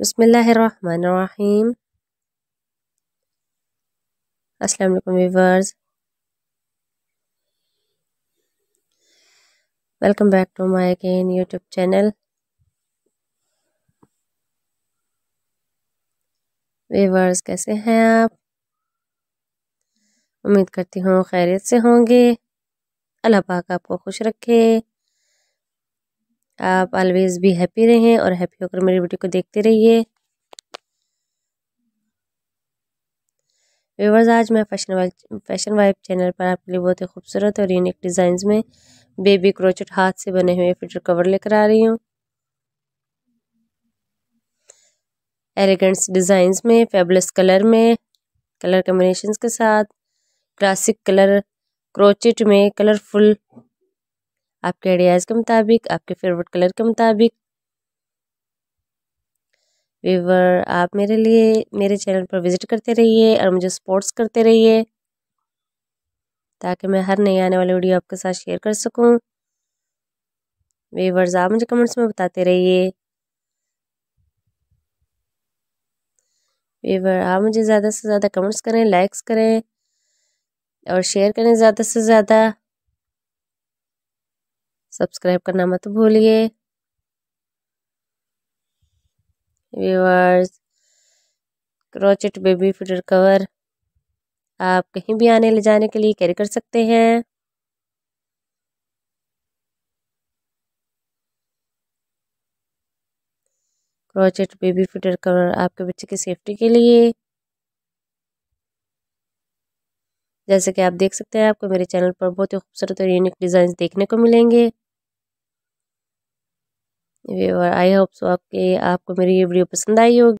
बसमीम अस्सलाम वालेकुम viewers welcome back to my again YouTube channel viewers कैसे हैं आप उम्मीद करती हूँ खैरियत से होंगे अल्लाह पाक आपको खुश रखे आप ऑलवेज भी हैप्पी रहें और हैप्पी होकर मेरी वीडियो को देखते रहिए व्यूवर्स आज मैं fashion vibe fashion wife channel पर आपके लिए बहुत ही खूबसूरत और यूनिक डिज़ाइंस में बेबी क्रोचेट हाथ से बने हुए फिटर कवर लेकर आ रही हूँ एलिगेंट्स डिज़ाइंस में फेबलस कलर में कलर कम्बिनेशन के साथ क्लासिक कलर क्रोचेट में कलरफुल आपके आइडियाज़ के मुताबिक आपके फेवरेट कलर के मुताबिक वीवर आप मेरे लिए मेरे चैनल पर विज़िट करते रहिए और मुझे सपोर्ट्स करते रहिए ताकि मैं हर नई आने वाली वीडियो आपके साथ शेयर कर सकूं वीवर्स आप मुझे कमेंट्स में बताते रहिए वीवर आप मुझे ज़्यादा से ज़्यादा कमेंट्स करें लाइक्स करें और शेयर करें ज़्यादा से ज़्यादा सब्सक्राइब करना मत भूलिए viewers crochet baby feeder cover आप कहीं भी आने ले जाने के लिए कैरी कर सकते हैं क्रोचेट बेबी फिटर कवर आपके बच्चे की सेफ्टी के लिए जैसे कि आप देख सकते हैं आपको मेरे चैनल पर बहुत ही खूबसूरत और यूनिक डिज़ाइन देखने को मिलेंगे व्यूअर आई होप सो आपके आपको मेरी ये वीडियो पसंद आई होगी